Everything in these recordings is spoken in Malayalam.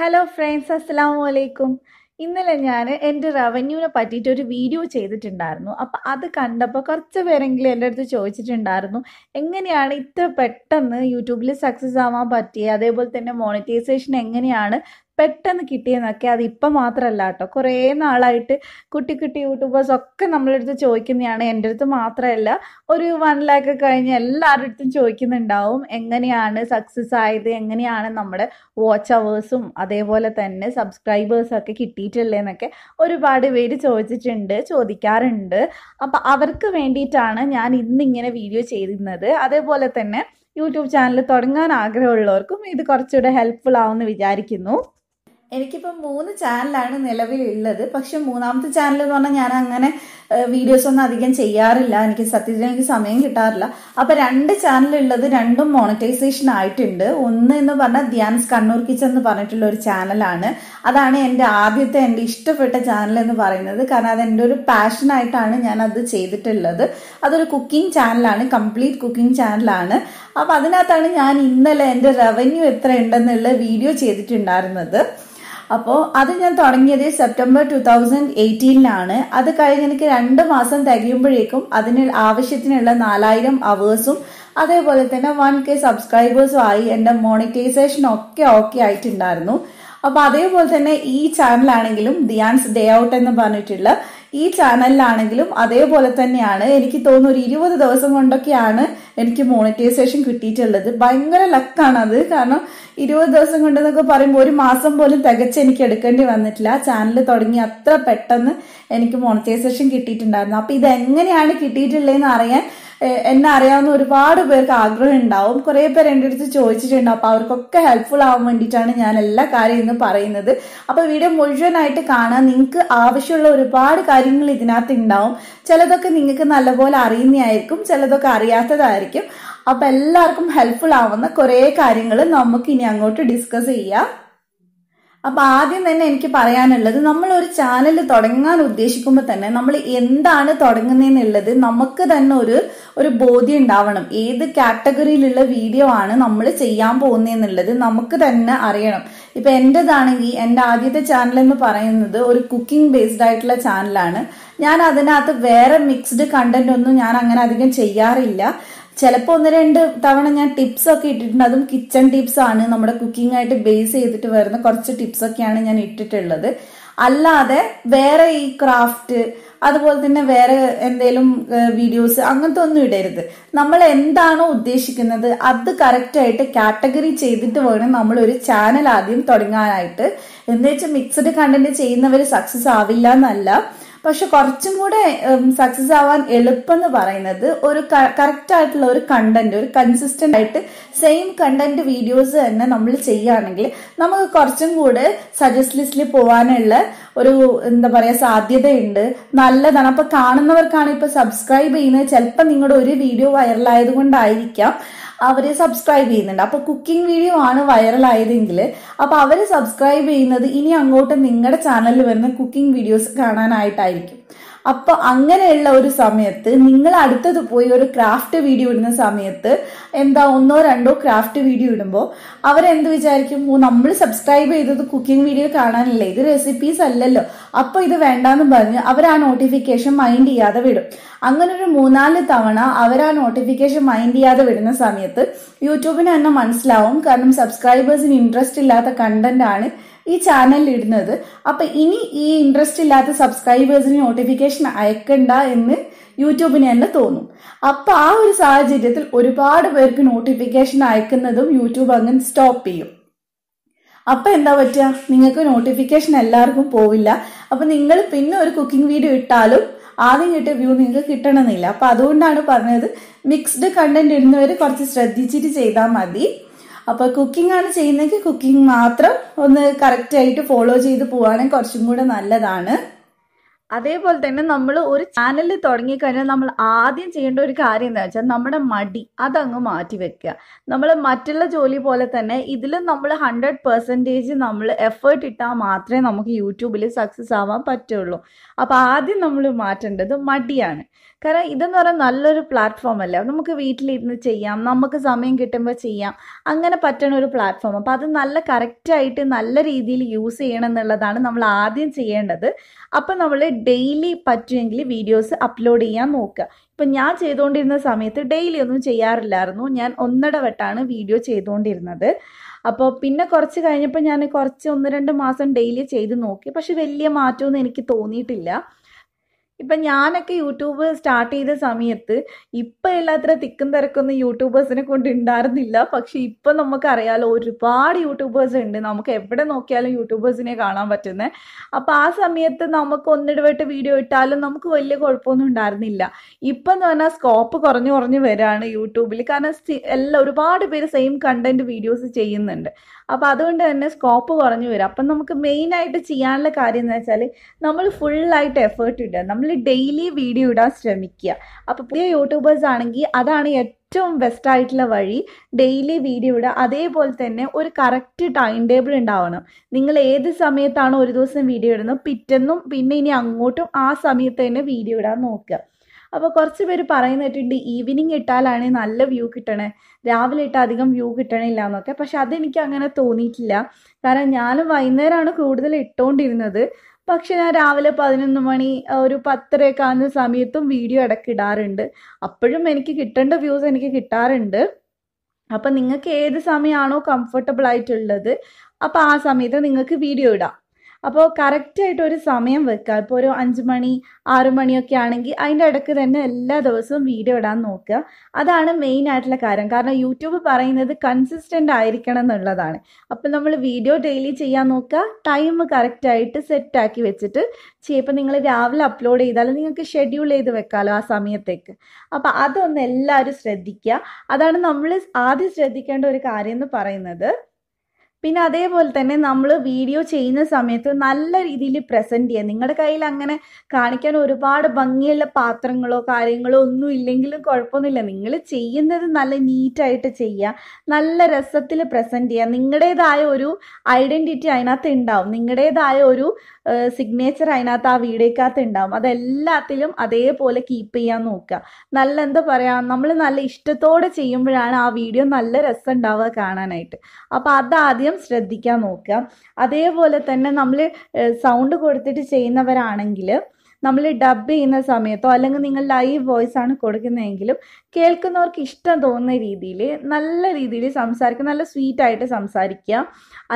ഹലോ ഫ്രണ്ട്സ് അസ്സാം വലൈക്കും ഇന്നലെ ഞാൻ എൻ്റെ റവന്യൂവിനെ പറ്റിയിട്ട് ഒരു വീഡിയോ ചെയ്തിട്ടുണ്ടായിരുന്നു അപ്പോൾ അത് കണ്ടപ്പോൾ കുറച്ച് പേരെങ്കിലും എൻ്റെ അടുത്ത് ചോദിച്ചിട്ടുണ്ടായിരുന്നു എങ്ങനെയാണ് ഇത്ര പെട്ടെന്ന് യൂട്യൂബിൽ സക്സസ് ആവാൻ പറ്റിയത് അതേപോലെ തന്നെ മോണിറ്റൈസേഷൻ എങ്ങനെയാണ് പെട്ടെന്ന് കിട്ടിയെന്നൊക്കെ അത് ഇപ്പം മാത്രമല്ല കേട്ടോ കുറേ നാളായിട്ട് കുട്ടി കുട്ടി യൂട്യൂബേഴ്സ് ഒക്കെ നമ്മളെ അടുത്ത് ചോദിക്കുന്നതാണ് എൻ്റെ അടുത്ത് മാത്രമല്ല ഒരു വൺ ലാക്ക് കഴിഞ്ഞ് എല്ലാവരുടെ അടുത്തും ചോദിക്കുന്നുണ്ടാവും എങ്ങനെയാണ് സക്സസ് ആയത് എങ്ങനെയാണ് നമ്മുടെ വാച്ച് അവേഴ്സും അതേപോലെ തന്നെ സബ്സ്ക്രൈബേഴ്സൊക്കെ കിട്ടിയിട്ടില്ലേ എന്നൊക്കെ ഒരുപാട് പേര് ചോദിച്ചിട്ടുണ്ട് ചോദിക്കാറുണ്ട് അപ്പം അവർക്ക് വേണ്ടിയിട്ടാണ് ഞാൻ ഇന്നിങ്ങനെ വീഡിയോ ചെയ്യുന്നത് അതേപോലെ തന്നെ യൂട്യൂബ് ചാനൽ തുടങ്ങാൻ ആഗ്രഹമുള്ളവർക്കും ഇത് കുറച്ചുകൂടെ ഹെൽപ്ഫുൾ ആവുമെന്ന് വിചാരിക്കുന്നു എനിക്കിപ്പോൾ മൂന്ന് ചാനലാണ് നിലവിലുള്ളത് പക്ഷെ മൂന്നാമത്തെ ചാനൽ എന്ന് പറഞ്ഞാൽ ഞാൻ അങ്ങനെ വീഡിയോസ് ഒന്നും അധികം ചെയ്യാറില്ല എനിക്ക് സത്യത്തിന് എനിക്ക് സമയം കിട്ടാറില്ല അപ്പം രണ്ട് ചാനലുള്ളത് രണ്ടും മോണിറ്റൈസേഷൻ ആയിട്ടുണ്ട് ഒന്ന് എന്ന് പറഞ്ഞാൽ ധ്യാൻസ് കണ്ണൂർ കിച്ചൻ എന്ന് പറഞ്ഞിട്ടുള്ള ഒരു ചാനലാണ് അതാണ് എൻ്റെ ആദ്യത്തെ എൻ്റെ ഇഷ്ടപ്പെട്ട ചാനൽ എന്ന് പറയുന്നത് കാരണം അത് എൻ്റെ ഒരു പാഷനായിട്ടാണ് ഞാൻ അത് ചെയ്തിട്ടുള്ളത് അതൊരു കുക്കിംഗ് ചാനലാണ് കംപ്ലീറ്റ് കുക്കിംഗ് ചാനലാണ് അപ്പം അതിനകത്താണ് ഞാൻ ഇന്നലെ എൻ്റെ റവന്യൂ എത്ര ഉണ്ടെന്നുള്ള വീഡിയോ ചെയ്തിട്ടുണ്ടായിരുന്നത് അപ്പോൾ അത് ഞാൻ തുടങ്ങിയത് സെപ്റ്റംബർ ടു തൗസൻഡ് എയ്റ്റീനിലാണ് അത് കഴിഞ്ഞ് എനിക്ക് രണ്ട് മാസം തികയുമ്പോഴേക്കും അതിന് ആവശ്യത്തിനുള്ള നാലായിരം അവേഴ്സും അതേപോലെ തന്നെ വൺ കെ സബ്സ്ക്രൈബേഴ്സും ആയി എൻ്റെ മോണിറ്റൈസേഷൻ ഒക്കെ ഓക്കെ ആയിട്ടുണ്ടായിരുന്നു അപ്പോൾ അതേപോലെ തന്നെ ഈ ചാനലാണെങ്കിലും ദിയാൻസ് ഡേ ഔട്ട് എന്ന് പറഞ്ഞിട്ടുള്ള ഈ ചാനലിലാണെങ്കിലും അതേപോലെ തന്നെയാണ് എനിക്ക് തോന്നുന്നു ഒരു ഇരുപത് ദിവസം കൊണ്ടൊക്കെയാണ് എനിക്ക് മോണിറ്റൈസേഷൻ കിട്ടിയിട്ടുള്ളത് ഭയങ്കര ലക്കാണ് അത് കാരണം ഇരുപത് ദിവസം കൊണ്ടെന്നൊക്കെ പറയുമ്പോൾ ഒരു മാസം പോലും തികച്ച് എനിക്ക് എടുക്കേണ്ടി വന്നിട്ടില്ല ചാനൽ തുടങ്ങി അത്ര പെട്ടെന്ന് എനിക്ക് മോണിറ്റൈസേഷൻ കിട്ടിയിട്ടുണ്ടായിരുന്നു അപ്പോൾ ഇതെങ്ങനെയാണ് കിട്ടിയിട്ടുള്ളതെന്ന് അറിയാൻ എന്നെ അറിയാവുന്ന ഒരുപാട് പേർക്ക് ആഗ്രഹം ഉണ്ടാവും കുറേ പേർ എൻ്റെ അടുത്ത് ചോദിച്ചിട്ടുണ്ട് അപ്പൊ അവർക്കൊക്കെ ഹെൽപ്ഫുൾ ആവാൻ വേണ്ടിയിട്ടാണ് ഞാൻ എല്ലാ കാര്യം ഇന്ന് പറയുന്നത് അപ്പൊ വീഡിയോ മുഴുവനായിട്ട് കാണാൻ നിങ്ങൾക്ക് ആവശ്യമുള്ള ഒരുപാട് കാര്യങ്ങൾ ഇതിനകത്ത് ഉണ്ടാവും ചിലതൊക്കെ നിങ്ങൾക്ക് നല്ലപോലെ അറിയുന്നതായിരിക്കും ചിലതൊക്കെ അറിയാത്തതായിരിക്കും അപ്പൊ എല്ലാവർക്കും ഹെൽപ്ഫുൾ ആവുന്ന കുറേ കാര്യങ്ങൾ നമുക്ക് ഇനി അങ്ങോട്ട് ഡിസ്കസ് ചെയ്യാം അപ്പൊ ആദ്യം തന്നെ എനിക്ക് പറയാനുള്ളത് നമ്മൾ ഒരു ചാനൽ തുടങ്ങാൻ ഉദ്ദേശിക്കുമ്പോൾ തന്നെ നമ്മൾ എന്താണ് തുടങ്ങുന്നതെന്നുള്ളത് നമുക്ക് തന്നെ ഒരു ഒരു ബോധ്യം ഉണ്ടാവണം ഏത് കാറ്റഗറിയിലുള്ള വീഡിയോ ആണ് നമ്മൾ ചെയ്യാൻ പോകുന്നതെന്നുള്ളത് നമുക്ക് തന്നെ അറിയണം ഇപ്പൊ എൻ്റെതാണെങ്കിൽ എൻ്റെ ആദ്യത്തെ ചാനൽ എന്ന് പറയുന്നത് ഒരു കുക്കിംഗ് ബേസ്ഡ് ആയിട്ടുള്ള ചാനലാണ് ഞാൻ അതിനകത്ത് വേറെ മിക്സ്ഡ് കണ്ടന്റ് ഒന്നും ഞാൻ അങ്ങനെ അധികം ചെയ്യാറില്ല ചിലപ്പോൾ ഒന്ന് രണ്ട് തവണ ഞാൻ ടിപ്സ് ഒക്കെ ഇട്ടിട്ടുണ്ട് അതും കിച്ചൺ ടിപ്സ് ആണ് നമ്മുടെ കുക്കിംഗ് ആയിട്ട് ബേസ് ചെയ്തിട്ട് വരുന്ന കുറച്ച് ടിപ്സ് ഒക്കെയാണ് ഞാൻ ഇട്ടിട്ടുള്ളത് അല്ലാതെ വേറെ ഈ ക്രാഫ്റ്റ് അതുപോലെ തന്നെ വേറെ എന്തെങ്കിലും വീഡിയോസ് അങ്ങനത്തെ ഒന്നും ഇടരുത് നമ്മൾ എന്താണോ ഉദ്ദേശിക്കുന്നത് അത് കറക്റ്റായിട്ട് കാറ്റഗറി ചെയ്തിട്ട് വേണം നമ്മൾ ഒരു ചാനൽ ആദ്യം തുടങ്ങാനായിട്ട് എന്താ വെച്ചാൽ മിക്സഡ് കണ്ടന്റ് ചെയ്യുന്നവർ സക്സസ് ആവില്ല എന്നല്ല പക്ഷെ കുറച്ചും കൂടെ സക്സസ് ആവാൻ എളുപ്പം പറയുന്നത് ഒരു കറക്റ്റ് ആയിട്ടുള്ള ഒരു കണ്ടന്റ് ഒരു കൺസിസ്റ്റന്റ് ആയിട്ട് സെയിം കണ്ടന്റ് വീഡിയോസ് തന്നെ നമ്മൾ ചെയ്യുകയാണെങ്കിൽ നമുക്ക് കുറച്ചും കൂടെ സജസ്റ്റ് ലിസ്റ്റിൽ പോകാനുള്ള ഒരു എന്താ പറയുക സാധ്യതയുണ്ട് നല്ലതാണ് അപ്പൊ കാണുന്നവർക്കാണ് ഇപ്പൊ സബ്സ്ക്രൈബ് ചെയ്യുന്നത് ചിലപ്പോൾ നിങ്ങളുടെ ഒരു വീഡിയോ വൈറലായത് കൊണ്ടായിരിക്കാം അവർ സബ്സ്ക്രൈബ് ചെയ്യുന്നുണ്ട് അപ്പോൾ കുക്കിംഗ് വീഡിയോ ആണ് വൈറലായതെങ്കിൽ അപ്പോൾ അവർ സബ്സ്ക്രൈബ് ചെയ്യുന്നത് ഇനി അങ്ങോട്ട് നിങ്ങളുടെ ചാനലിൽ വരുന്ന കുക്കിംഗ് വീഡിയോസ് കാണാനായിട്ടായിരിക്കും അപ്പൊ അങ്ങനെയുള്ള ഒരു സമയത്ത് നിങ്ങൾ അടുത്തത് പോയി ഒരു ക്രാഫ്റ്റ് വീഡിയോ ഇടുന്ന സമയത്ത് എന്താ ഒന്നോ രണ്ടോ ക്രാഫ്റ്റ് വീഡിയോ ഇടുമ്പോൾ അവരെന്ത് വിചാരിക്കും ഓ നമ്മൾ സബ്സ്ക്രൈബ് ചെയ്തത് കുക്കിംഗ് വീഡിയോ കാണാനല്ലേ ഇത് റെസിപ്പീസ് അല്ലല്ലോ അപ്പൊ ഇത് വേണ്ടാന്ന് പറഞ്ഞ് അവർ ആ നോട്ടിഫിക്കേഷൻ മൈൻഡ് ചെയ്യാതെ വിടും അങ്ങനെ ഒരു മൂന്നാല് തവണ അവർ ആ നോട്ടിഫിക്കേഷൻ മൈൻഡ് ചെയ്യാതെ വിടുന്ന സമയത്ത് യൂട്യൂബിന് തന്നെ മനസ്സിലാവും കാരണം സബ്സ്ക്രൈബേഴ്സിന് ഇൻട്രസ്റ്റ് ഇല്ലാത്ത കണ്ടന്റ് ആണ് ഈ ചാനലിൽ ഇടുന്നത് അപ്പൊ ഇനി ഈ ഇൻട്രസ്റ്റ് ഇല്ലാത്ത സബ്സ്ക്രൈബേഴ്സിന് നോട്ടിഫിക്കേഷൻ അയക്കണ്ട എന്ന് യൂട്യൂബിന് തന്നെ തോന്നും അപ്പൊ ആ ഒരു സാഹചര്യത്തിൽ ഒരുപാട് പേർക്ക് നോട്ടിഫിക്കേഷൻ അയക്കുന്നതും യൂട്യൂബ് അങ്ങനെ സ്റ്റോപ്പ് ചെയ്യും അപ്പൊ എന്താ പറ്റുക നിങ്ങൾക്ക് നോട്ടിഫിക്കേഷൻ എല്ലാവർക്കും പോവില്ല അപ്പൊ നിങ്ങൾ പിന്നെ ഒരു കുക്കിംഗ് വീഡിയോ ഇട്ടാലും ആദ്യം കിട്ടിയ വ്യൂ നിങ്ങൾക്ക് കിട്ടണമെന്നില്ല അപ്പൊ അതുകൊണ്ടാണ് പറഞ്ഞത് മിക്സ്ഡ് കണ്ടന്റ് ഇടുന്നവർ കുറച്ച് ശ്രദ്ധിച്ചിട്ട് ചെയ്താൽ മതി അപ്പൊ കുക്കിംഗ് ആണ് ചെയ്യുന്നതെങ്കിൽ കുക്കിംഗ് മാത്രം ഒന്ന് കറക്റ്റ് ആയിട്ട് ഫോളോ ചെയ്ത് പോവാണെങ്കിൽ കുറച്ചും കൂടെ നല്ലതാണ് അതേപോലെ തന്നെ നമ്മൾ ഒരു ചാനൽ തുടങ്ങിക്കഴിഞ്ഞാൽ നമ്മൾ ആദ്യം ചെയ്യേണ്ട ഒരു കാര്യം എന്താ വെച്ചാൽ നമ്മുടെ മടി അതങ്ങ് മാറ്റി വെക്കുക നമ്മൾ മറ്റുള്ള ജോലി പോലെ തന്നെ ഇതിൽ നമ്മൾ ഹൺഡ്രഡ് പെർസെൻറ്റേജ് നമ്മൾ എഫേർട്ട് ഇട്ടാൽ മാത്രമേ നമുക്ക് യൂട്യൂബിൽ സക്സസ് ആവാൻ പറ്റുള്ളൂ അപ്പോൾ ആദ്യം നമ്മൾ മാറ്റേണ്ടത് മടിയാണ് കാരണം ഇതെന്ന് പറഞ്ഞാൽ നല്ലൊരു പ്ലാറ്റ്ഫോം അല്ലേ നമുക്ക് വീട്ടിലിരുന്ന് ചെയ്യാം നമുക്ക് സമയം കിട്ടുമ്പോൾ ചെയ്യാം അങ്ങനെ പറ്റണ ഒരു പ്ലാറ്റ്ഫോം അപ്പോൾ അത് നല്ല കറക്റ്റായിട്ട് നല്ല രീതിയിൽ യൂസ് ചെയ്യണം എന്നുള്ളതാണ് നമ്മൾ ആദ്യം ചെയ്യേണ്ടത് അപ്പം നമ്മൾ ഡെയിലി പറ്റുമെങ്കിൽ വീഡിയോസ് അപ്ലോഡ് ചെയ്യാൻ നോക്കുക ഇപ്പം ഞാൻ ചെയ്തുകൊണ്ടിരുന്ന സമയത്ത് ഡെയിലി ഒന്നും ചെയ്യാറില്ലായിരുന്നു ഞാൻ ഒന്നട വീഡിയോ ചെയ്തുകൊണ്ടിരുന്നത് അപ്പോൾ പിന്നെ കുറച്ച് കഴിഞ്ഞപ്പോൾ ഞാൻ കുറച്ച് ഒന്ന് രണ്ട് മാസം ഡെയിലി ചെയ്ത് നോക്കി പക്ഷെ വലിയ മാറ്റമൊന്നും എനിക്ക് തോന്നിയിട്ടില്ല ഇപ്പം ഞാനൊക്കെ യൂട്യൂബ് സ്റ്റാർട്ട് ചെയ്ത സമയത്ത് ഇപ്പം എല്ലാത്ര തിക്കും തിരക്കൊന്നും യൂട്യൂബേഴ്സിനെ കൊണ്ട് ഉണ്ടായിരുന്നില്ല പക്ഷെ ഇപ്പം നമുക്കറിയാലോ ഒരുപാട് യൂട്യൂബേഴ്സ് ഉണ്ട് നമുക്ക് എവിടെ നോക്കിയാലും യൂട്യൂബേഴ്സിനെ കാണാൻ പറ്റുന്നത് അപ്പം ആ സമയത്ത് നമുക്ക് ഒന്നിടവിട്ട് വീഡിയോ ഇട്ടാലും നമുക്ക് വലിയ കുഴപ്പമൊന്നും ഉണ്ടായിരുന്നില്ല ഇപ്പം എന്ന് പറഞ്ഞാൽ സ്കോപ്പ് കുറഞ്ഞു കുറഞ്ഞു വരികയാണ് യൂട്യൂബിൽ കാരണം എല്ലാ ഒരുപാട് പേര് സെയിം കണ്ടന്റ് വീഡിയോസ് ചെയ്യുന്നുണ്ട് അപ്പോൾ അതുകൊണ്ട് തന്നെ സ്കോപ്പ് കുറഞ്ഞു വരും അപ്പം നമുക്ക് മെയിനായിട്ട് ചെയ്യാനുള്ള കാര്യം എന്ന് വെച്ചാൽ നമ്മൾ ആയിട്ട് എഫേർട്ട് ഇടുക നമ്മൾ ഡെയിലി വീഡിയോ ഇടാൻ ശ്രമിക്കുക അപ്പോൾ പുതിയ യൂട്യൂബേഴ്സ് ആണെങ്കിൽ അതാണ് ഏറ്റവും ബെസ്റ്റ് ആയിട്ടുള്ള വഴി ഡെയിലി വീഡിയോ ഇടുക അതേപോലെ തന്നെ ഒരു കറക്റ്റ് ടൈം ടേബിൾ ഉണ്ടാവണം നിങ്ങൾ ഏത് സമയത്താണോ ഒരു ദിവസം വീഡിയോ ഇടുന്നത് പിറ്റെന്നും പിന്നെ ഇനി അങ്ങോട്ടും ആ സമയത്ത് തന്നെ വീഡിയോ ഇടാൻ നോക്കുക അപ്പോൾ കുറച്ച് പേര് പറയുന്നിട്ടുണ്ട് ഈവനിങ് ഇട്ടാലാണ് നല്ല വ്യൂ കിട്ടണേ രാവിലെ ഇട്ടാൽ അധികം വ്യൂ കിട്ടണില്ല എന്നൊക്കെ പക്ഷെ അതെനിക്ക് അങ്ങനെ തോന്നിയിട്ടില്ല കാരണം ഞാനും വൈകുന്നേരമാണ് കൂടുതൽ ഇട്ടുകൊണ്ടിരുന്നത് പക്ഷെ ഞാൻ രാവിലെ പതിനൊന്ന് മണി ഒരു പത്തരയൊക്കെ ആകുന്ന സമയത്തും വീഡിയോ ഇടയ്ക്ക് ഇടാറുണ്ട് അപ്പോഴും എനിക്ക് കിട്ടേണ്ട വ്യൂസ് എനിക്ക് കിട്ടാറുണ്ട് അപ്പം നിങ്ങൾക്ക് ഏത് സമയമാണോ കംഫർട്ടബിൾ ആയിട്ടുള്ളത് അപ്പോൾ ആ സമയത്ത് നിങ്ങൾക്ക് വീഡിയോ ഇടാം അപ്പോൾ കറക്റ്റായിട്ട് ഒരു സമയം വെക്കുക ഇപ്പോൾ ഒരു അഞ്ച് മണി ആറ് മണിയൊക്കെ ആണെങ്കിൽ അതിൻ്റെ ഇടയ്ക്ക് തന്നെ എല്ലാ ദിവസവും വീഡിയോ ഇടാൻ നോക്കുക അതാണ് മെയിൻ ആയിട്ടുള്ള കാര്യം കാരണം യൂട്യൂബ് പറയുന്നത് കൺസിസ്റ്റൻ്റ് ആയിരിക്കണം എന്നുള്ളതാണ് അപ്പോൾ നമ്മൾ വീഡിയോ ഡെയിലി ചെയ്യാൻ നോക്കുക ടൈം കറക്റ്റായിട്ട് സെറ്റാക്കി വെച്ചിട്ട് ചെയ്യപ്പോൾ നിങ്ങൾ രാവിലെ അപ്ലോഡ് ചെയ്താൽ നിങ്ങൾക്ക് ഷെഡ്യൂൾ ചെയ്ത് വെക്കാമല്ലോ ആ സമയത്തേക്ക് അപ്പോൾ അതൊന്ന് എല്ലാവരും ശ്രദ്ധിക്കുക അതാണ് നമ്മൾ ആദ്യം ശ്രദ്ധിക്കേണ്ട ഒരു കാര്യം എന്ന് പറയുന്നത് പിന്നെ അതേപോലെ തന്നെ നമ്മൾ വീഡിയോ ചെയ്യുന്ന സമയത്ത് നല്ല രീതിയിൽ പ്രസൻറ്റ് ചെയ്യുക നിങ്ങളുടെ കയ്യിൽ അങ്ങനെ കാണിക്കാൻ ഒരുപാട് ഭംഗിയുള്ള പാത്രങ്ങളോ കാര്യങ്ങളോ ഒന്നും ഇല്ലെങ്കിലും കുഴപ്പമൊന്നുമില്ല നിങ്ങൾ ചെയ്യുന്നത് നല്ല നീറ്റായിട്ട് ചെയ്യുക നല്ല രസത്തിൽ പ്രസൻറ്റ് ചെയ്യുക നിങ്ങളുടേതായ ഒരു ഐഡൻറ്റിറ്റി അതിനകത്ത് ഉണ്ടാവും നിങ്ങളുടേതായ ഒരു സിഗ്നേച്ചർ അതിനകത്ത് ആ വീടേക്കകത്ത് ഉണ്ടാവും അതെല്ലാത്തിലും അതേപോലെ കീപ്പ് ചെയ്യാൻ നോക്കുക നല്ല എന്താ പറയുക നമ്മൾ നല്ല ഇഷ്ടത്തോടെ ചെയ്യുമ്പോഴാണ് ആ വീഡിയോ നല്ല രസം ഉണ്ടാവുക കാണാനായിട്ട് അപ്പോൾ അതാദ്യം ശ്രദ്ധിക്കാൻ നോക്കുക അതേപോലെ തന്നെ നമ്മൾ സൗണ്ട് കൊടുത്തിട്ട് ചെയ്യുന്നവരാണെങ്കിൽ നമ്മൾ ഡബ് ചെയ്യുന്ന സമയത്തോ അല്ലെങ്കിൽ നിങ്ങൾ ലൈവ് വോയിസ് ആണ് കൊടുക്കുന്നതെങ്കിലും കേൾക്കുന്നവർക്ക് ഇഷ്ടം തോന്നുന്ന രീതിയിൽ നല്ല രീതിയിൽ സംസാരിക്കുക നല്ല സ്വീറ്റ് ആയിട്ട് സംസാരിക്കുക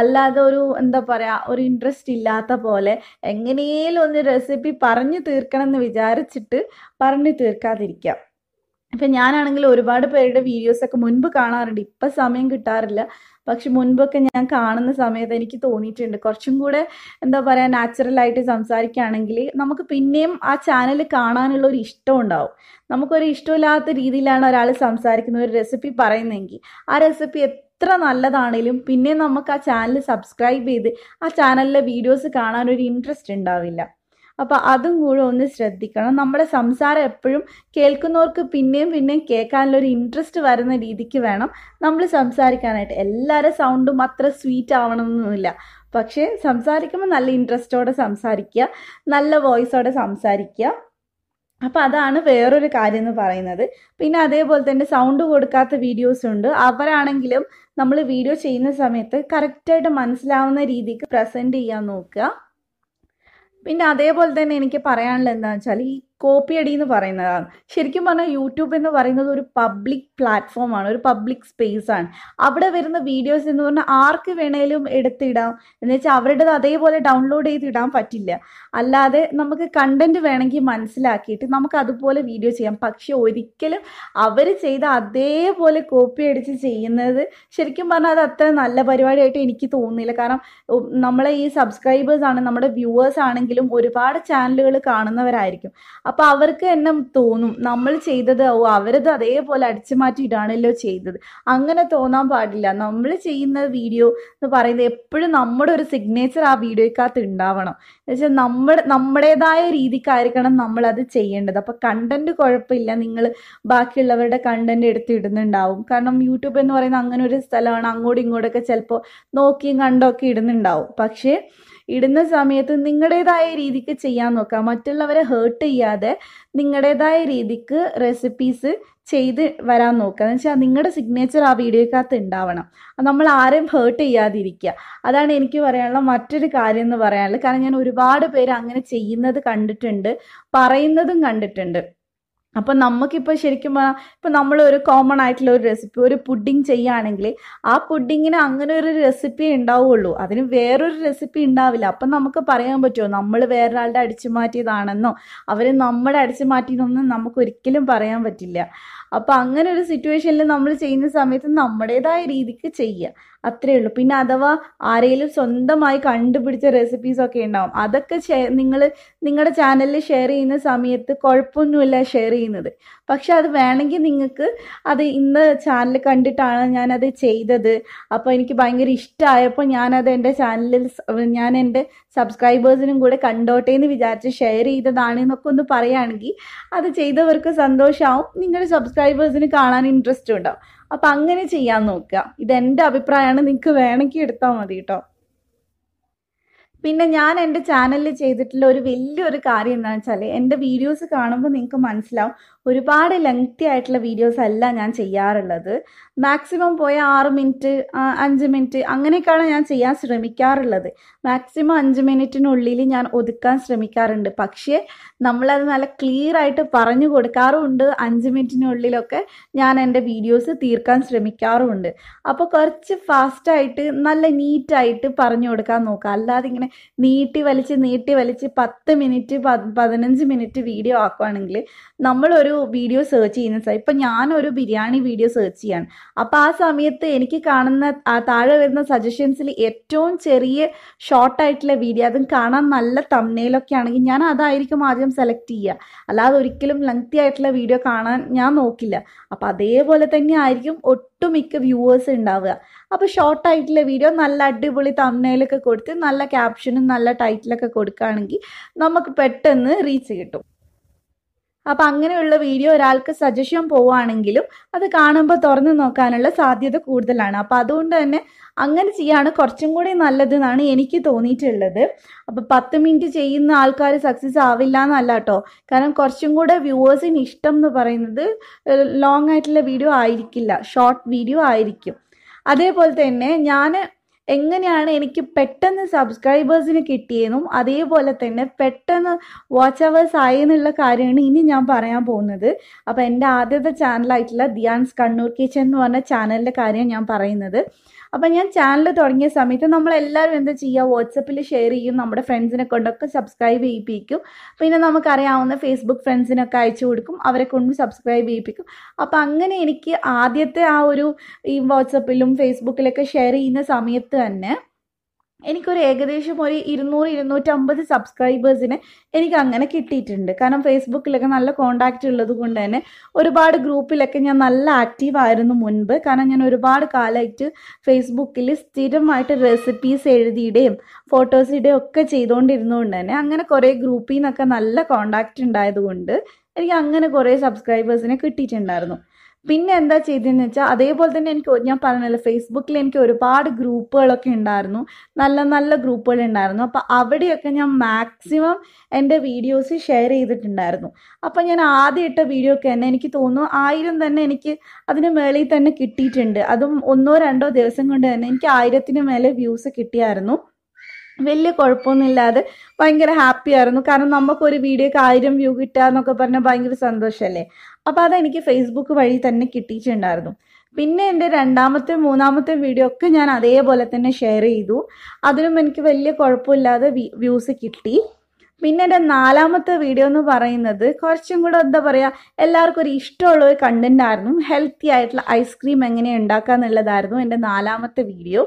അല്ലാതെ ഒരു എന്താ പറയുക ഒരു ഇൻട്രസ്റ്റ് ഇല്ലാത്ത പോലെ എങ്ങനെയും ഒന്ന് റെസിപ്പി പറഞ്ഞു തീർക്കണം എന്ന് വിചാരിച്ചിട്ട് പറഞ്ഞു തീർക്കാതിരിക്കുക ഇപ്പം ഞാനാണെങ്കിൽ ഒരുപാട് പേരുടെ വീഡിയോസ് ഒക്കെ മുൻപ് കാണാറുണ്ട് ഇപ്പം സമയം കിട്ടാറില്ല പക്ഷെ മുൻപൊക്കെ ഞാൻ കാണുന്ന സമയത്ത് എനിക്ക് തോന്നിയിട്ടുണ്ട് കുറച്ചും കൂടെ എന്താ പറയുക നാച്ചുറലായിട്ട് സംസാരിക്കുകയാണെങ്കിൽ നമുക്ക് പിന്നെയും ആ ചാനൽ കാണാനുള്ള ഒരു ഇഷ്ടം ഉണ്ടാവും നമുക്കൊരു ഇഷ്ടമില്ലാത്ത രീതിയിലാണ് ഒരാൾ സംസാരിക്കുന്ന ഒരു റെസിപ്പി പറയുന്നതെങ്കിൽ ആ റെസിപ്പി എത്ര നല്ലതാണേലും പിന്നെ നമുക്ക് ആ ചാനൽ സബ്സ്ക്രൈബ് ചെയ്ത് ആ ചാനലിലെ വീഡിയോസ് കാണാൻ ഒരു ഇൻട്രസ്റ്റ് ഉണ്ടാവില്ല അപ്പോൾ അതും കൂടെ ഒന്ന് ശ്രദ്ധിക്കണം നമ്മുടെ സംസാരം എപ്പോഴും കേൾക്കുന്നവർക്ക് പിന്നെയും പിന്നെയും കേൾക്കാനുള്ള ഒരു ഇൻട്രസ്റ്റ് വരുന്ന രീതിക്ക് വേണം നമ്മൾ സംസാരിക്കാനായിട്ട് എല്ലാവരും സൗണ്ടും അത്ര സ്വീറ്റ് ആവണമെന്നൊന്നുമില്ല പക്ഷേ സംസാരിക്കുമ്പോൾ നല്ല ഇൻട്രസ്റ്റോടെ സംസാരിക്കുക നല്ല വോയിസോടെ സംസാരിക്കുക അപ്പം അതാണ് വേറൊരു കാര്യം എന്ന് പറയുന്നത് പിന്നെ അതേപോലെ തന്നെ സൗണ്ട് കൊടുക്കാത്ത വീഡിയോസ് ഉണ്ട് അവരാണെങ്കിലും നമ്മൾ വീഡിയോ ചെയ്യുന്ന സമയത്ത് കറക്റ്റായിട്ട് മനസ്സിലാവുന്ന രീതിക്ക് പ്രസൻറ്റ് ചെയ്യാൻ നോക്കുക പിന്നെ അതേപോലെ തന്നെ എനിക്ക് പറയാനുള്ളത് എന്താ വെച്ചാൽ ഈ കോപ്പി അടി എന്ന് പറയുന്നതാണ് ശരിക്കും പറഞ്ഞാൽ യൂട്യൂബ് എന്ന് പറയുന്നത് ഒരു പബ്ലിക് പ്ലാറ്റ്ഫോമാണ് ഒരു പബ്ലിക് സ്പേസ് ആണ് അവിടെ വരുന്ന വീഡിയോസ് എന്ന് പറഞ്ഞാൽ ആർക്ക് വേണേലും എടുത്തിടാം എന്ന് വെച്ചാൽ അവരുടേത് അതേപോലെ ഡൗൺലോഡ് ചെയ്തിടാൻ പറ്റില്ല അല്ലാതെ നമുക്ക് കണ്ടന്റ് വേണമെങ്കിൽ മനസ്സിലാക്കിയിട്ട് നമുക്ക് അതുപോലെ വീഡിയോ ചെയ്യാം പക്ഷെ ഒരിക്കലും അവർ ചെയ്ത അതേപോലെ കോപ്പി അടിച്ച് ചെയ്യുന്നത് ശരിക്കും പറഞ്ഞാൽ അത് അത്ര നല്ല പരിപാടിയായിട്ട് എനിക്ക് തോന്നുന്നില്ല കാരണം നമ്മളെ ഈ സബ്സ്ക്രൈബേഴ്സ് ആണ് നമ്മുടെ വ്യൂവേഴ്സ് ആണെങ്കിലും ഒരുപാട് ചാനലുകൾ കാണുന്നവരായിരിക്കും അപ്പൊ അവർക്ക് തന്നെ തോന്നും നമ്മൾ ചെയ്തത് ഓ അവരത് അതേപോലെ അടിച്ചു മാറ്റിയിട്ടാണല്ലോ ചെയ്തത് അങ്ങനെ തോന്നാൻ പാടില്ല നമ്മൾ ചെയ്യുന്ന വീഡിയോ എന്ന് പറയുന്നത് എപ്പോഴും നമ്മുടെ ഒരു സിഗ്നേച്ചർ ആ വീഡിയോയ്ക്കകത്ത് ഉണ്ടാവണം വെച്ചാൽ നമ്മൾ നമ്മുടേതായ രീതിക്കായിരിക്കണം നമ്മൾ അത് ചെയ്യേണ്ടത് അപ്പൊ കണ്ടന്റ് കുഴപ്പമില്ല നിങ്ങൾ ബാക്കിയുള്ളവരുടെ കണ്ടന്റ് എടുത്ത് ഇടുന്നുണ്ടാവും കാരണം യൂട്യൂബ് എന്ന് പറയുന്നത് അങ്ങനെ ഒരു സ്ഥലമാണ് അങ്ങോട്ടും ഇങ്ങോട്ടൊക്കെ ചിലപ്പോൾ നോക്കിയും കണ്ടൊക്കെ ഇടുന്നുണ്ടാവും പക്ഷേ ഇടുന്ന സമയത്ത് നിങ്ങളുടേതായ രീതിക്ക് ചെയ്യാൻ നോക്കുക മറ്റുള്ളവരെ ഹേർട്ട് ചെയ്യാതെ നിങ്ങളുടേതായ രീതിക്ക് റെസിപ്പീസ് ചെയ്ത് വരാൻ നോക്കുക എന്ന് വെച്ചാൽ നിങ്ങളുടെ സിഗ്നേച്ചർ ആ വീഡിയോക്കകത്ത് ഉണ്ടാവണം നമ്മൾ ആരെയും ഹേർട്ട് ചെയ്യാതിരിക്കുക അതാണ് എനിക്ക് പറയാനുള്ള മറ്റൊരു കാര്യം എന്ന് പറയാനുള്ളത് കാരണം ഞാൻ ഒരുപാട് പേര് അങ്ങനെ ചെയ്യുന്നത് കണ്ടിട്ടുണ്ട് പറയുന്നതും കണ്ടിട്ടുണ്ട് അപ്പൊ നമുക്കിപ്പോൾ ശരിക്കും പറഞ്ഞാൽ ഇപ്പം നമ്മൾ ഒരു കോമൺ ആയിട്ടുള്ള ഒരു റെസിപ്പി ഒരു പുഡിങ് ചെയ്യുകയാണെങ്കിൽ ആ പുഡിങ്ങിന് അങ്ങനെ ഒരു റെസിപ്പി ഉണ്ടാവുള്ളൂ അതിന് വേറൊരു റെസിപ്പി ഉണ്ടാവില്ല അപ്പം നമുക്ക് പറയാൻ പറ്റുമോ നമ്മൾ വേറൊരാളുടെ അടിച്ചു മാറ്റിയതാണെന്നോ അവർ നമ്മുടെ അടിച്ചു മാറ്റിയതൊന്നും നമുക്ക് ഒരിക്കലും പറയാൻ പറ്റില്ല അപ്പം അങ്ങനെ ഒരു സിറ്റുവേഷനിൽ നമ്മൾ ചെയ്യുന്ന സമയത്ത് നമ്മുടേതായ രീതിക്ക് ചെയ്യുക അത്രയേ ഉള്ളൂ പിന്നെ അഥവാ ആരെങ്കിലും സ്വന്തമായി കണ്ടുപിടിച്ച റെസിപ്പീസ് ഒക്കെ ഉണ്ടാവും അതൊക്കെ നിങ്ങൾ നിങ്ങളുടെ ചാനലിൽ ഷെയർ ചെയ്യുന്ന സമയത്ത് കുഴപ്പമൊന്നുമില്ല ഷെയർ ചെയ്യുന്നത് പക്ഷെ അത് വേണമെങ്കിൽ നിങ്ങൾക്ക് അത് ഇന്ന് ചാനൽ കണ്ടിട്ടാണ് ഞാനത് ചെയ്തത് അപ്പോൾ എനിക്ക് ഭയങ്കര ഇഷ്ടമായപ്പോൾ ഞാനത് എൻ്റെ ചാനലിൽ ഞാൻ എൻ്റെ സബ്സ്ക്രൈബേഴ്സിനും കൂടെ കണ്ടോട്ടെ എന്ന് വിചാരിച്ച് ഷെയർ ചെയ്തതാണ് എന്നൊക്കെ ഒന്ന് പറയുകയാണെങ്കിൽ അത് ചെയ്തവർക്ക് സന്തോഷമാവും നിങ്ങളുടെ സബ്സ്ക്രൈബേഴ്സിന് കാണാൻ ഇൻട്രസ്റ്റ് ഉണ്ടാവും അപ്പൊ അങ്ങനെ ചെയ്യാൻ നോക്കുക ഇത് എൻ്റെ അഭിപ്രായമാണ് നിങ്ങൾക്ക് വേണമെങ്കിൽ എടുത്താൽ മതി കേട്ടോ പിന്നെ ഞാൻ എൻ്റെ ചാനലിൽ ചെയ്തിട്ടുള്ള ഒരു വലിയൊരു കാര്യം എന്താണെന്ന് വെച്ചാൽ എൻ്റെ വീഡിയോസ് കാണുമ്പോൾ നിങ്ങൾക്ക് മനസ്സിലാവും ഒരുപാട് ലെങ്തി ആയിട്ടുള്ള വീഡിയോസ് അല്ല ഞാൻ ചെയ്യാറുള്ളത് മാക്സിമം പോയ ആറ് മിനിറ്റ് അഞ്ച് മിനിറ്റ് അങ്ങനെയൊക്കെയാണ് ഞാൻ ചെയ്യാൻ ശ്രമിക്കാറുള്ളത് മാക്സിമം അഞ്ച് മിനിറ്റിനുള്ളിൽ ഞാൻ ഒതുക്കാൻ ശ്രമിക്കാറുണ്ട് പക്ഷേ നമ്മളത് നല്ല ക്ലിയർ ആയിട്ട് പറഞ്ഞു കൊടുക്കാറുമുണ്ട് അഞ്ച് മിനിറ്റിനുള്ളിലൊക്കെ ഞാൻ എൻ്റെ വീഡിയോസ് തീർക്കാൻ ശ്രമിക്കാറുമുണ്ട് അപ്പോൾ കുറച്ച് ഫാസ്റ്റായിട്ട് നല്ല നീറ്റായിട്ട് പറഞ്ഞു കൊടുക്കാൻ നോക്കുക അല്ലാതെ ഇങ്ങനെ നീട്ടി വലിച്ച് നീട്ടി വലിച്ച് പത്ത് മിനിറ്റ് പതിനഞ്ച് മിനിറ്റ് വീഡിയോ ആക്കുവാണെങ്കിൽ നമ്മളൊരു ഒരു വീഡിയോ സെർച്ച് ചെയ്യുന്ന ഇപ്പൊ ഞാനൊരു ബിരിയാണി വീഡിയോ സെർച്ച് ചെയ്യാണ് അപ്പൊ ആ സമയത്ത് എനിക്ക് കാണുന്ന താഴെ വരുന്ന സജഷൻസിൽ ഏറ്റവും ചെറിയ ഷോർട്ട് ആയിട്ടുള്ള വീഡിയോ അതും കാണാൻ നല്ല തമ്മനയിലൊക്കെ ആണെങ്കിൽ ഞാൻ അതായിരിക്കും ആദ്യം സെലക്ട് ചെയ്യുക അല്ലാതെ ഒരിക്കലും ലെങ്തി ആയിട്ടുള്ള വീഡിയോ കാണാൻ ഞാൻ നോക്കില്ല അപ്പൊ അതേപോലെ തന്നെ ആയിരിക്കും ഒട്ടുമിക്ക വ്യൂവേഴ്സ് ഉണ്ടാവുക അപ്പോൾ ഷോർട്ട് ആയിട്ടുള്ള വീഡിയോ നല്ല അടിപൊളി തമ്മനയിലൊക്കെ കൊടുത്ത് നല്ല ക്യാപ്ഷനും നല്ല ടൈറ്റിലൊക്കെ കൊടുക്കുകയാണെങ്കിൽ നമുക്ക് പെട്ടെന്ന് റീച്ച് കിട്ടും അപ്പൊ അങ്ങനെയുള്ള വീഡിയോ ഒരാൾക്ക് സജഷൻ പോവുകയാണെങ്കിലും അത് കാണുമ്പോൾ തുറന്നു നോക്കാനുള്ള സാധ്യത കൂടുതലാണ് അപ്പോൾ അതുകൊണ്ട് തന്നെ അങ്ങനെ ചെയ്യാണ് കുറച്ചും കൂടി എന്നാണ് എനിക്ക് തോന്നിയിട്ടുള്ളത് അപ്പോൾ പത്ത് മിനിറ്റ് ചെയ്യുന്ന ആൾക്കാർ സക്സസ് ആവില്ല എന്നല്ല കേട്ടോ കാരണം കുറച്ചും കൂടെ വ്യൂവേഴ്സിന് ഇഷ്ടം എന്ന് പറയുന്നത് ലോങ് ആയിട്ടുള്ള വീഡിയോ ആയിരിക്കില്ല ഷോർട്ട് വീഡിയോ ആയിരിക്കും അതേപോലെ തന്നെ ഞാൻ എങ്ങനെയാണ് എനിക്ക് പെട്ടെന്ന് സബ്സ്ക്രൈബേഴ്സിന് കിട്ടിയെന്നും അതേപോലെ തന്നെ പെട്ടെന്ന് വാച്ച് അവേഴ്സ് ആയി എന്നുള്ള കാര്യമാണ് ഇനി ഞാൻ പറയാൻ പോകുന്നത് അപ്പോൾ എൻ്റെ ആദ്യത്തെ ചാനലായിട്ടുള്ള ധ്യാൻസ് കണ്ണൂർ കിച്ചൻ എന്ന് പറഞ്ഞ ചാനലിൻ്റെ കാര്യം ഞാൻ പറയുന്നത് അപ്പം ഞാൻ ചാനൽ തുടങ്ങിയ സമയത്ത് നമ്മളെല്ലാവരും എന്താ ചെയ്യുക വാട്സപ്പിൽ ഷെയർ ചെയ്യും നമ്മുടെ ഫ്രണ്ട്സിനെ കൊണ്ടൊക്കെ സബ്സ്ക്രൈബ് ചെയ്യിപ്പിക്കും പിന്നെ നമുക്കറിയാവുന്ന ഫേസ്ബുക്ക് ഫ്രണ്ട്സിനൊക്കെ അയച്ചു കൊടുക്കും അവരെ കൊണ്ട് സബ്സ്ക്രൈബ് ചെയ്യിപ്പിക്കും അപ്പം അങ്ങനെ എനിക്ക് ആദ്യത്തെ ആ ഒരു ഈ വാട്സപ്പിലും ഫേസ്ബുക്കിലൊക്കെ ഷെയർ ചെയ്യുന്ന സമയത്ത് തന്നെ എനിക്കൊരു ഏകദേശം ഒരു ഇരുന്നൂറ് ഇരുന്നൂറ്റമ്പത് സബ്സ്ക്രൈബേഴ്സിനെ എനിക്ക് അങ്ങനെ കിട്ടിയിട്ടുണ്ട് കാരണം ഫേസ്ബുക്കിലൊക്കെ നല്ല കോണ്ടാക്റ്റ് ഉള്ളത് കൊണ്ട് തന്നെ ഒരുപാട് ഗ്രൂപ്പിലൊക്കെ ഞാൻ നല്ല ആക്റ്റീവ് ആയിരുന്നു മുൻപ് കാരണം ഞാൻ ഒരുപാട് കാലമായിട്ട് ഫേസ്ബുക്കിൽ സ്ഥിരമായിട്ട് റെസിപ്പീസ് എഴുതിയിടുകയും ഫോട്ടോസ് ഇടുകയും ഒക്കെ ചെയ്തുകൊണ്ടിരുന്നുകൊണ്ട് തന്നെ അങ്ങനെ കുറേ ഗ്രൂപ്പിൽ നിന്നൊക്കെ നല്ല കോണ്ടാക്റ്റ് ഉണ്ടായതുകൊണ്ട് എനിക്ക് അങ്ങനെ കുറേ സബ്സ്ക്രൈബേഴ്സിനെ കിട്ടിയിട്ടുണ്ടായിരുന്നു പിന്നെ എന്താ ചെയ്തതെന്ന് വെച്ചാൽ അതേപോലെ തന്നെ എനിക്ക് ഞാൻ പറഞ്ഞല്ലോ ഫേസ്ബുക്കിൽ എനിക്ക് ഒരുപാട് ഗ്രൂപ്പുകളൊക്കെ ഉണ്ടായിരുന്നു നല്ല നല്ല ഗ്രൂപ്പുകൾ ഉണ്ടായിരുന്നു അപ്പോൾ അവിടെയൊക്കെ ഞാൻ മാക്സിമം എൻ്റെ വീഡിയോസ് ഷെയർ ചെയ്തിട്ടുണ്ടായിരുന്നു അപ്പോൾ ഞാൻ ആദ്യം ഇട്ട വീഡിയോ ഒക്കെ തന്നെ എനിക്ക് തോന്നുന്നു ആയിരം തന്നെ എനിക്ക് അതിന് മേളിൽ തന്നെ കിട്ടിയിട്ടുണ്ട് അതും ഒന്നോ രണ്ടോ ദിവസം കൊണ്ട് തന്നെ എനിക്ക് ആയിരത്തിന് മേലെ വ്യൂസ് കിട്ടിയായിരുന്നു വലിയ കുഴപ്പമൊന്നുമില്ലാതെ ഭയങ്കര ഹാപ്പി ആയിരുന്നു കാരണം നമുക്കൊരു വീഡിയോക്ക് ആയിരം വ്യൂ കിട്ടുക എന്നൊക്കെ പറഞ്ഞാൽ ഭയങ്കര സന്തോഷമല്ലേ അപ്പോൾ അതെനിക്ക് ഫേസ്ബുക്ക് വഴി തന്നെ കിട്ടിയിട്ടുണ്ടായിരുന്നു പിന്നെ എൻ്റെ രണ്ടാമത്തെ മൂന്നാമത്തെ വീഡിയോ ഒക്കെ ഞാൻ അതേപോലെ തന്നെ ഷെയർ ചെയ്തു അതിനും എനിക്ക് വലിയ കുഴപ്പമില്ലാതെ വ്യൂസ് കിട്ടി പിന്നെ എൻ്റെ നാലാമത്തെ വീഡിയോ എന്ന് പറയുന്നത് കുറച്ചും കൂടെ എന്താ പറയുക എല്ലാവർക്കും ഒരു ഇഷ്ടമുള്ള ഒരു കണ്ടന്റ് ആയിരുന്നു ഹെൽത്തി ആയിട്ടുള്ള ഐസ്ക്രീം എങ്ങനെ ഉണ്ടാക്കുക എന്നുള്ളതായിരുന്നു എൻ്റെ നാലാമത്തെ വീഡിയോ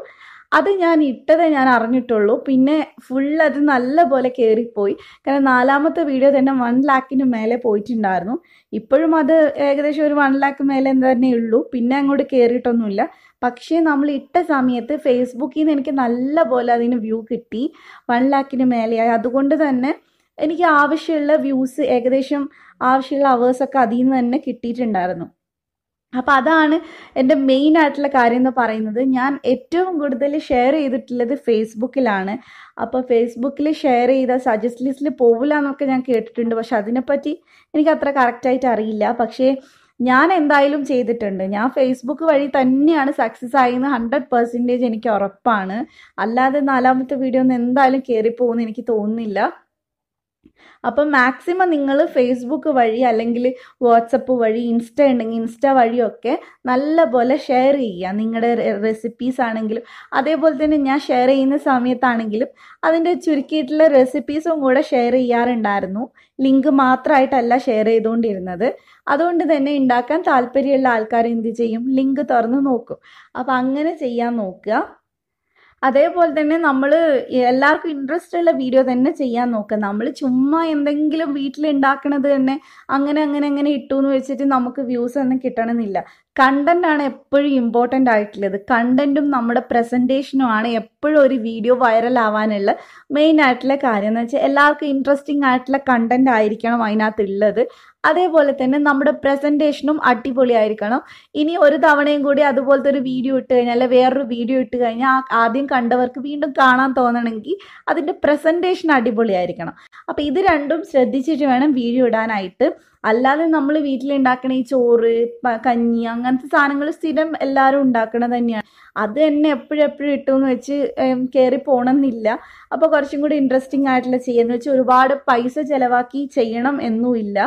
അത് ഞാൻ ഇട്ടതേ ഞാൻ അറിഞ്ഞിട്ടുള്ളൂ പിന്നെ ഫുൾ അത് നല്ലപോലെ കയറിപ്പോയി കാരണം നാലാമത്തെ വീഡിയോ തന്നെ വൺ ലാക്കിന് മേലെ പോയിട്ടുണ്ടായിരുന്നു ഇപ്പോഴും അത് ഏകദേശം ഒരു വൺ ലാക്ക് മേലെ തന്നെ ഉള്ളൂ പിന്നെ അങ്ങോട്ട് കയറിയിട്ടൊന്നുമില്ല പക്ഷേ നമ്മൾ ഇട്ട സമയത്ത് ഫേസ്ബുക്കിൽ നിന്ന് എനിക്ക് നല്ലപോലെ അതിന് വ്യൂ കിട്ടി വൺ ലാക്കിന് മേലെയായി അതുകൊണ്ട് തന്നെ എനിക്ക് ആവശ്യമുള്ള വ്യൂസ് ഏകദേശം ആവശ്യമുള്ള അവേഴ്സൊക്കെ അതിൽ നിന്ന് തന്നെ കിട്ടിയിട്ടുണ്ടായിരുന്നു അപ്പം അതാണ് എൻ്റെ മെയിൻ ആയിട്ടുള്ള കാര്യം എന്ന് പറയുന്നത് ഞാൻ ഏറ്റവും കൂടുതൽ ഷെയർ ചെയ്തിട്ടുള്ളത് ഫേസ്ബുക്കിലാണ് അപ്പോൾ ഫേസ്ബുക്കിൽ ഷെയർ ചെയ്ത സജസ്റ്റ് ലിസ്റ്റിൽ പോവില്ല എന്നൊക്കെ ഞാൻ കേട്ടിട്ടുണ്ട് പക്ഷെ അതിനെപ്പറ്റി എനിക്ക് അത്ര കറക്റ്റായിട്ട് അറിയില്ല പക്ഷേ ഞാൻ എന്തായാലും ചെയ്തിട്ടുണ്ട് ഞാൻ ഫേസ്ബുക്ക് വഴി തന്നെയാണ് സക്സസ് ആയെന്ന് ഹൺഡ്രഡ് പെർസെൻറ്റേജ് എനിക്ക് ഉറപ്പാണ് അല്ലാതെ നാലാമത്തെ വീഡിയോ ഒന്നും എന്തായാലും കയറിപ്പോകുമെന്ന് എനിക്ക് തോന്നുന്നില്ല അപ്പം മാക്സിമം നിങ്ങൾ ഫേസ്ബുക്ക് വഴി അല്ലെങ്കിൽ വാട്സപ്പ് വഴി ഇൻസ്റ്റ ഉണ്ടെങ്കിൽ ഇൻസ്റ്റ വഴിയൊക്കെ നല്ല പോലെ ഷെയർ ചെയ്യുക നിങ്ങളുടെ റെസിപ്പീസ് ആണെങ്കിലും അതേപോലെ തന്നെ ഞാൻ ഷെയർ ചെയ്യുന്ന സമയത്താണെങ്കിലും അതിൻ്റെ ചുരുക്കിയിട്ടുള്ള റെസിപ്പീസും കൂടെ ഷെയർ ചെയ്യാറുണ്ടായിരുന്നു ലിങ്ക് മാത്രമായിട്ടല്ല ഷെയർ ചെയ്തുകൊണ്ടിരുന്നത് അതുകൊണ്ട് തന്നെ ഉണ്ടാക്കാൻ താല്പര്യമുള്ള ആൾക്കാർ എന്ത് ചെയ്യും ലിങ്ക് തുറന്ന് നോക്കും അപ്പം അങ്ങനെ ചെയ്യാൻ നോക്കുക അതേപോലെ തന്നെ നമ്മൾ എല്ലാവർക്കും ഇൻട്രസ്റ്റ് ഉള്ള വീഡിയോ തന്നെ ചെയ്യാൻ നോക്കുക നമ്മൾ ചുമ്മാ എന്തെങ്കിലും വീട്ടിൽ ഉണ്ടാക്കണത് തന്നെ അങ്ങനെ അങ്ങനെ അങ്ങനെ ഇട്ടു എന്ന് വെച്ചിട്ട് നമുക്ക് വ്യൂസ് ഒന്നും കിട്ടണമെന്നില്ല കണ്ടന്റ് ആണ് എപ്പോഴും ഇമ്പോർട്ടൻ്റ് ആയിട്ടുള്ളത് കണ്ടന്റും നമ്മുടെ പ്രസൻറ്റേഷനും ആണ് എപ്പോഴും ഒരു വീഡിയോ വൈറൽ ആവാനുള്ള മെയിൻ ആയിട്ടുള്ള കാര്യം എന്ന് വെച്ചാൽ എല്ലാവർക്കും ഇൻട്രസ്റ്റിംഗ് ആയിട്ടുള്ള കണ്ടന്റ് ആയിരിക്കണം ഉള്ളത് അതേപോലെ തന്നെ നമ്മുടെ പ്രസന്റേഷനും അടിപൊളിയായിരിക്കണം ഇനി ഒരു തവണയും കൂടി അതുപോലത്തെ ഒരു വീഡിയോ ഇട്ട് കഴിഞ്ഞാൽ അല്ലെ വേറൊരു വീഡിയോ ഇട്ട് കഴിഞ്ഞാൽ ആദ്യം കണ്ടവർക്ക് വീണ്ടും കാണാൻ തോന്നണമെങ്കിൽ അതിൻ്റെ പ്രസന്റേഷൻ അടിപൊളിയായിരിക്കണം അപ്പോൾ ഇത് രണ്ടും ശ്രദ്ധിച്ചിട്ട് വേണം വീഡിയോ ഇടാനായിട്ട് അല്ലാതെ നമ്മൾ വീട്ടിലുണ്ടാക്കണ ഈ ചോറ് കഞ്ഞി അങ്ങനത്തെ സാധനങ്ങൾ സ്ഥിരം എല്ലാവരും ഉണ്ടാക്കണത് തന്നെയാണ് അത് തന്നെ എപ്പോഴെപ്പോഴും ഇട്ടുമെന്ന് വെച്ച് കയറി പോകണമെന്നില്ല അപ്പോൾ കുറച്ചും കൂടി ഇൻട്രസ്റ്റിംഗ് ആയിട്ടുള്ള ചെയ്യുന്നത് വെച്ച് ഒരുപാട് പൈസ ചിലവാക്കി ചെയ്യണം എന്നുമില്ല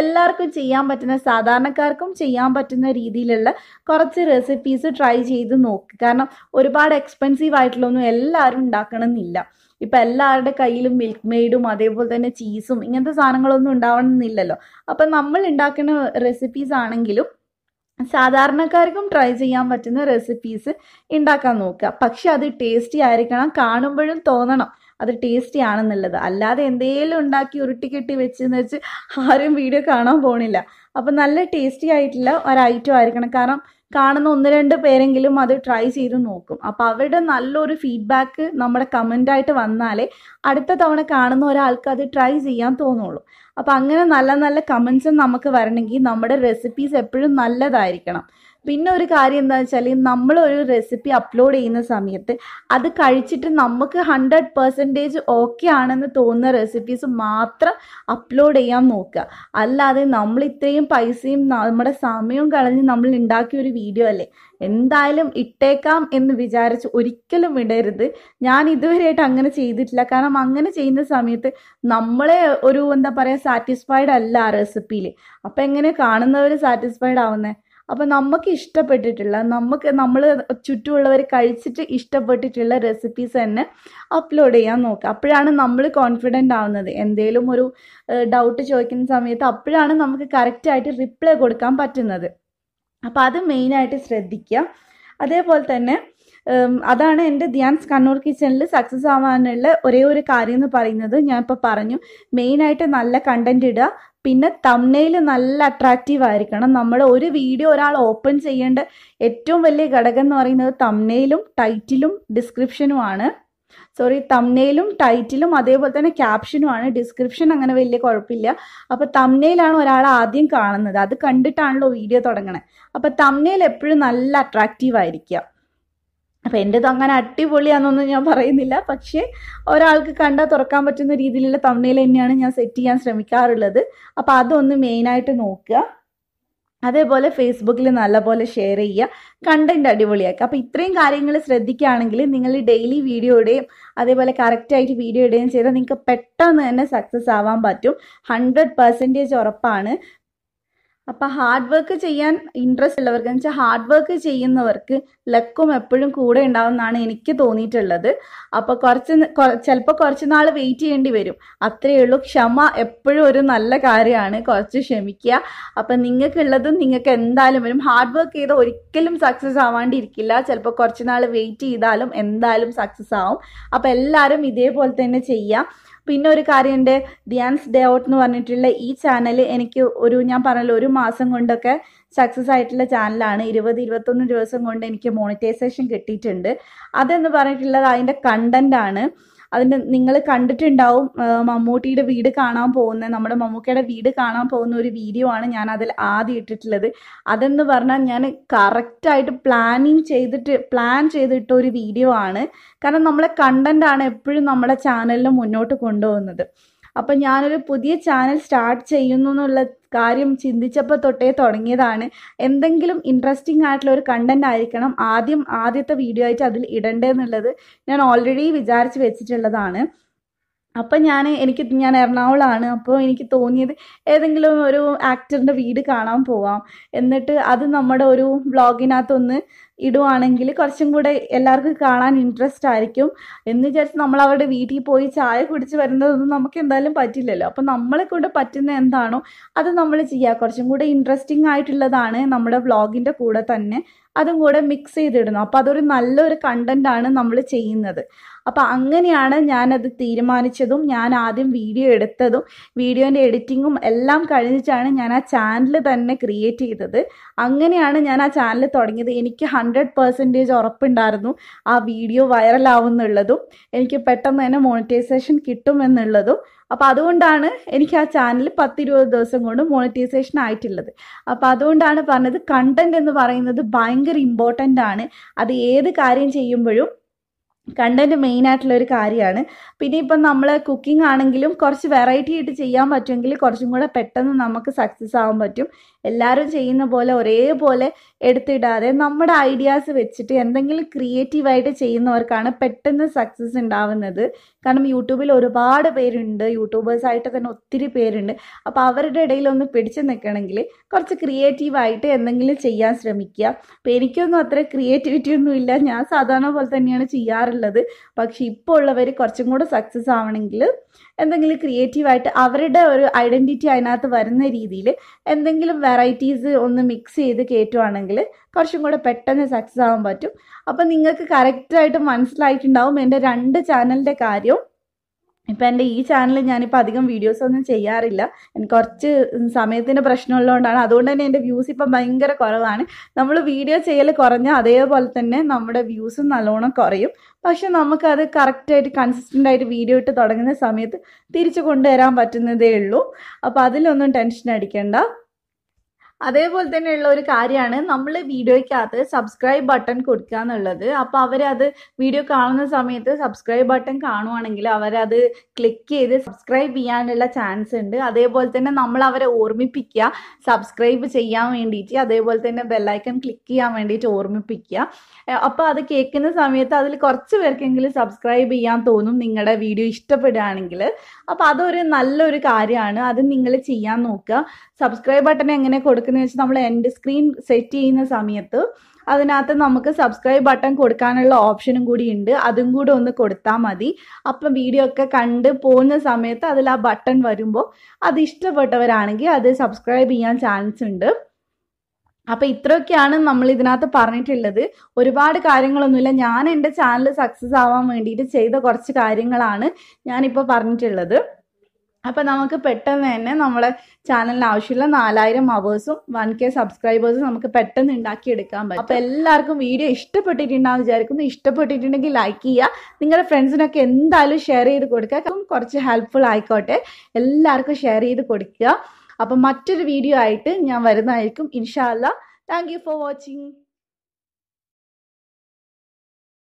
എല്ലാവർക്കും ചെയ്യാൻ പറ്റുന്ന സാധാരണക്കാർക്കും ചെയ്യാൻ പറ്റുന്ന രീതിയിലുള്ള കുറച്ച് റെസിപ്പീസ് ട്രൈ ചെയ്ത് നോക്കുക കാരണം ഒരുപാട് എക്സ്പെൻസീവ് ആയിട്ടുള്ളൊന്നും എല്ലാവരും ഉണ്ടാക്കണമെന്നില്ല ഇപ്പം എല്ലാവരുടെ കയ്യിലും മിൽക്ക് മെയ്ഡും അതേപോലെ തന്നെ ചീസും ഇങ്ങനത്തെ സാധനങ്ങളൊന്നും ഉണ്ടാവണമെന്നില്ലല്ലോ അപ്പം നമ്മൾ ഉണ്ടാക്കുന്ന റെസിപ്പീസ് ആണെങ്കിലും സാധാരണക്കാർക്കും ട്രൈ ചെയ്യാൻ പറ്റുന്ന റെസിപ്പീസ് ഉണ്ടാക്കാൻ നോക്കുക പക്ഷെ അത് ടേസ്റ്റി ആയിരിക്കണം കാണുമ്പോഴും തോന്നണം അത് ടേസ്റ്റി ആണെന്നുള്ളത് അല്ലാതെ എന്തെങ്കിലും ഉണ്ടാക്കി ഉരുട്ടിക്കെട്ടി വെച്ചെന്ന് വെച്ച് ആരും വീഡിയോ കാണാൻ പോണില്ല അപ്പം നല്ല ടേസ്റ്റി ആയിട്ടുള്ള ഒരൈറ്റം ആയിരിക്കണം കാരണം കാണുന്ന ഒന്ന് രണ്ട് പേരെങ്കിലും അത് ട്രൈ ചെയ്ത് നോക്കും അപ്പോൾ അവരുടെ നല്ലൊരു ഫീഡ്ബാക്ക് നമ്മുടെ കമൻ്റായിട്ട് വന്നാലേ അടുത്ത തവണ കാണുന്ന ഒരാൾക്ക് അത് ട്രൈ ചെയ്യാൻ തോന്നുള്ളൂ അപ്പോൾ അങ്ങനെ നല്ല നല്ല കമൻസും നമുക്ക് വരണമെങ്കിൽ നമ്മുടെ റെസിപ്പീസ് എപ്പോഴും നല്ലതായിരിക്കണം പിന്നെ ഒരു കാര്യം എന്താണെന്ന് വെച്ചാൽ ഒരു റെസിപ്പി അപ്ലോഡ് ചെയ്യുന്ന സമയത്ത് അത് കഴിച്ചിട്ട് നമുക്ക് ഹൺഡ്രഡ് പെർസെൻറ്റേജ് ഓക്കെ ആണെന്ന് തോന്നുന്ന റെസിപ്പീസ് മാത്രം അപ്ലോഡ് ചെയ്യാൻ നോക്കുക അല്ലാതെ നമ്മൾ ഇത്രയും പൈസയും നമ്മുടെ സമയവും കളഞ്ഞ് നമ്മൾ ഉണ്ടാക്കിയ ഒരു വീഡിയോ അല്ലേ എന്തായാലും ഇട്ടേക്കാം എന്ന് വിചാരിച്ച് ഒരിക്കലും വിടരുത് ഞാൻ ഇതുവരെയായിട്ട് അങ്ങനെ ചെയ്തിട്ടില്ല കാരണം അങ്ങനെ ചെയ്യുന്ന സമയത്ത് നമ്മളെ ഒരു എന്താ പറയുക സാറ്റിസ്ഫൈഡ് അല്ല ആ റെസിപ്പിയിൽ അപ്പം എങ്ങനെ കാണുന്നവർ സാറ്റിസ്ഫൈഡ് ആവുന്നത് അപ്പോൾ നമുക്ക് ഇഷ്ടപ്പെട്ടിട്ടുള്ള നമുക്ക് നമ്മൾ ചുറ്റുമുള്ളവർ കഴിച്ചിട്ട് ഇഷ്ടപ്പെട്ടിട്ടുള്ള റെസിപ്പീസ് തന്നെ അപ്ലോഡ് ചെയ്യാൻ നോക്കുക അപ്പോഴാണ് നമ്മൾ കോൺഫിഡൻ്റ് ആവുന്നത് എന്തെങ്കിലും ഒരു ഡൗട്ട് ചോദിക്കുന്ന സമയത്ത് അപ്പോഴാണ് നമുക്ക് കറക്റ്റായിട്ട് റിപ്ലൈ കൊടുക്കാൻ പറ്റുന്നത് അപ്പോൾ അത് മെയിനായിട്ട് ശ്രദ്ധിക്കുക അതേപോലെ തന്നെ അതാണ് എൻ്റെ ധ്യാൻസ് കണ്ണൂർ കിച്ചണിൽ സക്സസ് ആവാനുള്ള ഒരേ ഒരു കാര്യം എന്ന് പറയുന്നത് ഞാൻ ഇപ്പോൾ പറഞ്ഞു മെയിനായിട്ട് നല്ല കണ്ടന്റ് ഇടുക പിന്നെ തമ്നെയിൽ നല്ല അട്രാക്റ്റീവ് ആയിരിക്കണം നമ്മൾ ഒരു വീഡിയോ ഒരാൾ ഓപ്പൺ ചെയ്യേണ്ട ഏറ്റവും വലിയ ഘടകം എന്ന് പറയുന്നത് തമ്നെയിലും ടൈറ്റിലും ഡിസ്ക്രിപ്ഷനുമാണ് സോറി തമ്നയിലും ടൈറ്റിലും അതേപോലെ തന്നെ ക്യാപ്ഷനുമാണ് ഡിസ്ക്രിപ്ഷൻ അങ്ങനെ വലിയ കുഴപ്പമില്ല അപ്പോൾ തമ്നയിലാണ് ഒരാൾ ആദ്യം കാണുന്നത് അത് കണ്ടിട്ടാണല്ലോ വീഡിയോ തുടങ്ങണേ അപ്പോൾ തമ്നയിൽ എപ്പോഴും നല്ല അട്രാക്റ്റീവ് ആയിരിക്കുക അപ്പം എൻ്റെത് അങ്ങനെ അടിപൊളിയാണെന്നൊന്നും ഞാൻ പറയുന്നില്ല പക്ഷേ ഒരാൾക്ക് കണ്ടാൽ തുറക്കാൻ പറ്റുന്ന രീതിയിലുള്ള തമിഴിൽ തന്നെയാണ് ഞാൻ സെറ്റ് ചെയ്യാൻ ശ്രമിക്കാറുള്ളത് അപ്പോൾ അതൊന്ന് മെയിനായിട്ട് നോക്കുക അതേപോലെ ഫേസ്ബുക്കിൽ നല്ലപോലെ ഷെയർ ചെയ്യുക കണ്ടന്റ് അടിപൊളിയാക്കുക അപ്പോൾ ഇത്രയും കാര്യങ്ങൾ ശ്രദ്ധിക്കുകയാണെങ്കിൽ നിങ്ങൾ ഡെയിലി വീഡിയോയുടെയും അതേപോലെ കറക്റ്റായിട്ട് വീഡിയോ ഇടുകയും ചെയ്താൽ നിങ്ങൾക്ക് പെട്ടെന്ന് തന്നെ സക്സസ് ആവാൻ പറ്റും ഹൺഡ്രഡ് പെർസെൻറ്റേജ് ഉറപ്പാണ് അപ്പൊ ഹാർഡ് വർക്ക് ചെയ്യാൻ ഇൻട്രസ്റ്റ് ഉള്ളവർക്ക് എന്ന് വെച്ചാൽ ഹാർഡ് വർക്ക് ചെയ്യുന്നവർക്ക് ലക്കും എപ്പോഴും കൂടെ ഉണ്ടാവും എന്നാണ് എനിക്ക് തോന്നിയിട്ടുള്ളത് അപ്പോൾ കുറച്ച് ചിലപ്പോൾ കുറച്ച് നാൾ വെയിറ്റ് ചെയ്യേണ്ടി വരും അത്രയേ ഉള്ളൂ ക്ഷമ എപ്പോഴും ഒരു നല്ല കാര്യമാണ് കുറച്ച് ക്ഷമിക്കുക അപ്പൊ നിങ്ങൾക്കുള്ളതും നിങ്ങൾക്ക് എന്തായാലും വരും ഹാർഡ് വർക്ക് ചെയ്ത് ഒരിക്കലും സക്സസ് ആവാണ്ടിരിക്കില്ല ചിലപ്പോൾ കുറച്ച് നാൾ വെയിറ്റ് ചെയ്താലും എന്തായാലും സക്സസ് ആവും അപ്പൊ എല്ലാവരും ഇതേപോലെ തന്നെ ചെയ്യാം പിന്നെ ഒരു കാര്യമുണ്ട് ധ്യാൻസ് ഡേ ഔട്ട് എന്ന് പറഞ്ഞിട്ടുള്ള ഈ ചാനൽ എനിക്ക് ഒരു ഞാൻ പറഞ്ഞല്ലോ ഒരു മാസം കൊണ്ടൊക്കെ സക്സസ് ആയിട്ടുള്ള ചാനലാണ് ഇരുപത് ഇരുപത്തൊന്ന് ദിവസം കൊണ്ട് എനിക്ക് മോണിറ്റൈസേഷൻ കിട്ടിയിട്ടുണ്ട് അതെന്ന് പറഞ്ഞിട്ടുള്ളത് അതിൻ്റെ കണ്ടൻ്റ് ആണ് അതിന്റെ നിങ്ങൾ കണ്ടിട്ടുണ്ടാവും മമ്മൂട്ടിയുടെ വീട് കാണാൻ പോകുന്ന നമ്മുടെ മമ്മൂക്കയുടെ വീട് കാണാൻ പോകുന്ന ഒരു വീഡിയോ ആണ് ഞാൻ അതിൽ ആദ്യം ഇട്ടിട്ടുള്ളത് അതെന്ന് പറഞ്ഞാൽ ഞാൻ കറക്റ്റായിട്ട് പ്ലാനിങ് ചെയ്തിട്ട് പ്ലാൻ ചെയ്തിട്ട ഒരു വീഡിയോ ആണ് കാരണം നമ്മളെ കണ്ടന്റ് ആണ് എപ്പോഴും നമ്മുടെ ചാനലിൽ മുന്നോട്ട് കൊണ്ടുപോകുന്നത് അപ്പം ഞാനൊരു പുതിയ ചാനൽ സ്റ്റാർട്ട് ചെയ്യുന്നു എന്നുള്ള കാര്യം ചിന്തിച്ചപ്പോൾ തൊട്ടേ തുടങ്ങിയതാണ് എന്തെങ്കിലും ഇൻട്രസ്റ്റിംഗ് ആയിട്ടുള്ള ഒരു കണ്ടന്റ് ആയിരിക്കണം ആദ്യം ആദ്യത്തെ വീഡിയോ ആയിട്ട് അതിൽ എന്നുള്ളത് ഞാൻ ഓൾറെഡി വിചാരിച്ച് വെച്ചിട്ടുള്ളതാണ് അപ്പം ഞാൻ എനിക്ക് ഞാൻ എറണാകുളമാണ് അപ്പോൾ എനിക്ക് തോന്നിയത് ഏതെങ്കിലും ഒരു ആക്ടറിൻ്റെ വീട് കാണാൻ പോവാം എന്നിട്ട് അത് നമ്മുടെ ഒരു വ്ളോഗിനകത്തൊന്ന് ഇടുവാണെങ്കിൽ കുറച്ചും കൂടെ എല്ലാവർക്കും കാണാൻ ഇൻട്രസ്റ്റ് ആയിരിക്കും എന്ന് വിചാരിച്ച് നമ്മൾ അവരുടെ വീട്ടിൽ പോയി ചായ കുടിച്ച് വരുന്നതൊന്നും നമുക്ക് എന്തായാലും പറ്റില്ലല്ലോ അപ്പം നമ്മളെ കൊണ്ട് പറ്റുന്ന എന്താണോ അത് നമ്മൾ ചെയ്യുക കുറച്ചും കൂടെ ഇൻട്രസ്റ്റിംഗ് ആയിട്ടുള്ളതാണ് നമ്മുടെ വ്ളോഗിൻ്റെ കൂടെ തന്നെ അതും കൂടെ മിക്സ് ചെയ്തിടുന്നു അപ്പോൾ അതൊരു നല്ലൊരു ആണ് നമ്മൾ ചെയ്യുന്നത് അപ്പോൾ അങ്ങനെയാണ് ഞാനത് തീരുമാനിച്ചതും ഞാൻ ആദ്യം വീഡിയോ എടുത്തതും വീഡിയോൻ്റെ എഡിറ്റിങ്ങും എല്ലാം കഴിഞ്ഞിട്ടാണ് ഞാൻ ആ ചാനൽ തന്നെ ക്രിയേറ്റ് ചെയ്തത് അങ്ങനെയാണ് ഞാൻ ആ ചാനൽ തുടങ്ങിയത് എനിക്ക് ഹൺഡ്രഡ് പെർസെൻറ്റേജ് ഉറപ്പുണ്ടായിരുന്നു ആ വീഡിയോ വൈറലാവുന്നുള്ളതും എനിക്ക് പെട്ടെന്ന് തന്നെ മോണിറ്റൈസേഷൻ കിട്ടുമെന്നുള്ളതും അപ്പോൾ അതുകൊണ്ടാണ് എനിക്ക് ആ ചാനൽ പത്തിരുപത് ദിവസം കൊണ്ട് മോണിറ്റൈസേഷൻ ആയിട്ടുള്ളത് അപ്പോൾ അതുകൊണ്ടാണ് പറഞ്ഞത് കണ്ടൻറ് എന്ന് പറയുന്നത് ഭയങ്കര ഇമ്പോർട്ടൻ്റ് ആണ് അത് ഏത് കാര്യം ചെയ്യുമ്പോഴും കണ്ടൻറ്റ് മെയിനായിട്ടുള്ളൊരു കാര്യമാണ് പിന്നെ ഇപ്പം നമ്മൾ കുക്കിംഗ് ആണെങ്കിലും കുറച്ച് വെറൈറ്റി ആയിട്ട് ചെയ്യാൻ പറ്റുമെങ്കിൽ കുറച്ചും കൂടെ പെട്ടെന്ന് നമുക്ക് സക്സസ് ആവാൻ പറ്റും എല്ലാവരും ചെയ്യുന്ന പോലെ ഒരേപോലെ എടുത്തിടാതെ നമ്മുടെ ഐഡിയാസ് വെച്ചിട്ട് എന്തെങ്കിലും ക്രിയേറ്റീവായിട്ട് ചെയ്യുന്നവർക്കാണ് പെട്ടെന്ന് സക്സസ് ഉണ്ടാവുന്നത് കാരണം യൂട്യൂബിൽ ഒരുപാട് പേരുണ്ട് യൂട്യൂബേഴ്സായിട്ട് തന്നെ ഒത്തിരി പേരുണ്ട് അപ്പോൾ അവരുടെ ഇടയിൽ ഒന്ന് പിടിച്ചു നിൽക്കണമെങ്കിൽ കുറച്ച് ക്രിയേറ്റീവായിട്ട് എന്തെങ്കിലും ചെയ്യാൻ ശ്രമിക്കുക അപ്പോൾ എനിക്കൊന്നും അത്ര ക്രിയേറ്റിവിറ്റി ഒന്നുമില്ല ഞാൻ സാധാരണ പോലെ തന്നെയാണ് ചെയ്യാറ് ആണുള്ളത് പക്ഷേ ഇപ്പോൾ ഉള്ളവർ കുറച്ചും കൂടെ സക്സസ് ആവണമെങ്കിൽ എന്തെങ്കിലും ക്രിയേറ്റീവായിട്ട് അവരുടെ ഒരു ഐഡൻറ്റിറ്റി അതിനകത്ത് വരുന്ന രീതിയിൽ എന്തെങ്കിലും വെറൈറ്റീസ് ഒന്ന് മിക്സ് ചെയ്ത് കയറ്റുവാണെങ്കിൽ കുറച്ചും കൂടെ പെട്ടെന്ന് സക്സസ് ആവാൻ പറ്റും അപ്പം നിങ്ങൾക്ക് കറക്റ്റായിട്ട് മനസ്സിലായിട്ടുണ്ടാവും എൻ്റെ രണ്ട് ചാനലിൻ്റെ കാര്യവും ഇപ്പം എൻ്റെ ഈ ചാനലിൽ ഞാനിപ്പോൾ അധികം വീഡിയോസ് ഒന്നും ചെയ്യാറില്ല എനിക്ക് കുറച്ച് സമയത്തിൻ്റെ പ്രശ്നമുള്ളതുകൊണ്ടാണ് അതുകൊണ്ട് തന്നെ എൻ്റെ വ്യൂസ് ഇപ്പം ഭയങ്കര കുറവാണ് നമ്മൾ വീഡിയോ ചെയ്യൽ കുറഞ്ഞാൽ അതേപോലെ തന്നെ നമ്മുടെ വ്യൂസും നല്ലോണം കുറയും പക്ഷെ നമുക്കത് കറക്റ്റായിട്ട് കൺസിസ്റ്റൻ്റ് ആയിട്ട് വീഡിയോ ഇട്ട് തുടങ്ങുന്ന സമയത്ത് തിരിച്ചു കൊണ്ടുവരാൻ പറ്റുന്നതേ ഉള്ളൂ അപ്പോൾ അതിലൊന്നും ടെൻഷൻ അടിക്കേണ്ട അതേപോലെ തന്നെയുള്ള ഒരു കാര്യമാണ് നമ്മൾ വീഡിയോയ്ക്കകത്ത് സബ്സ്ക്രൈബ് ബട്ടൺ കൊടുക്കുക എന്നുള്ളത് അപ്പോൾ അവരത് വീഡിയോ കാണുന്ന സമയത്ത് സബ്സ്ക്രൈബ് ബട്ടൺ കാണുവാണെങ്കിൽ അവരത് ക്ലിക്ക് ചെയ്ത് സബ്സ്ക്രൈബ് ചെയ്യാനുള്ള ചാൻസ് ഉണ്ട് അതേപോലെ തന്നെ നമ്മൾ അവരെ ഓർമ്മിപ്പിക്കുക സബ്സ്ക്രൈബ് ചെയ്യാൻ വേണ്ടിയിട്ട് അതേപോലെ തന്നെ ബെല്ലൈക്കൺ ക്ലിക്ക് ചെയ്യാൻ വേണ്ടിയിട്ട് ഓർമ്മിപ്പിക്കുക അപ്പോൾ അത് കേൾക്കുന്ന സമയത്ത് അതിൽ കുറച്ച് പേർക്കെങ്കിലും സബ്സ്ക്രൈബ് ചെയ്യാൻ തോന്നും നിങ്ങളുടെ വീഡിയോ ഇഷ്ടപ്പെടുകയാണെങ്കിൽ അപ്പോൾ അതൊരു നല്ലൊരു കാര്യമാണ് അത് നിങ്ങൾ ചെയ്യാൻ നോക്കുക സബ്സ്ക്രൈബ് ബട്ടൺ എങ്ങനെ കൊടുക്കുന്ന വെച്ചാൽ നമ്മൾ എൻഡ് സ്ക്രീൻ സെറ്റ് ചെയ്യുന്ന സമയത്ത് അതിനകത്ത് നമുക്ക് സബ്സ്ക്രൈബ് ബട്ടൺ കൊടുക്കാനുള്ള ഓപ്ഷനും കൂടി ഉണ്ട് അതും കൂടെ ഒന്ന് കൊടുത്താൽ മതി അപ്പം വീഡിയോ ഒക്കെ കണ്ട് പോകുന്ന സമയത്ത് അതിൽ ആ ബട്ടൺ വരുമ്പോൾ അത് ഇഷ്ടപ്പെട്ടവരാണെങ്കിൽ അത് സബ്സ്ക്രൈബ് ചെയ്യാൻ ചാൻസ് ഉണ്ട് അപ്പൊ ഇത്രയൊക്കെയാണ് നമ്മൾ ഇതിനകത്ത് പറഞ്ഞിട്ടുള്ളത് ഒരുപാട് കാര്യങ്ങളൊന്നുമില്ല ഞാൻ എൻ്റെ ചാനൽ സക്സസ് ആവാൻ വേണ്ടിയിട്ട് ചെയ്ത കുറച്ച് കാര്യങ്ങളാണ് ഞാനിപ്പോൾ പറഞ്ഞിട്ടുള്ളത് അപ്പം നമുക്ക് പെട്ടെന്ന് തന്നെ നമ്മളെ ചാനലിന് ആവശ്യമുള്ള നാലായിരം അവേഴ്സും വൺ കെ സബ്സ്ക്രൈബേഴ്സും നമുക്ക് പെട്ടെന്ന് ഉണ്ടാക്കിയെടുക്കാൻ പറ്റും അപ്പോൾ എല്ലാവർക്കും വീഡിയോ ഇഷ്ടപ്പെട്ടിട്ടുണ്ടാവും വിചാരിക്കുന്നു ഇഷ്ടപ്പെട്ടിട്ടുണ്ടെങ്കിൽ ലൈക്ക് ചെയ്യുക നിങ്ങളുടെ ഫ്രണ്ട്സിനൊക്കെ എന്തായാലും ഷെയർ ചെയ്ത് കൊടുക്കുക കുറച്ച് ഹെൽപ്ഫുൾ ആയിക്കോട്ടെ എല്ലാവർക്കും ഷെയർ ചെയ്ത് കൊടുക്കുക അപ്പം മറ്റൊരു വീഡിയോ ആയിട്ട് ഞാൻ വരുന്നതായിരിക്കും ഇൻഷാല്ല താങ്ക് യു ഫോർ വാച്ചിങ്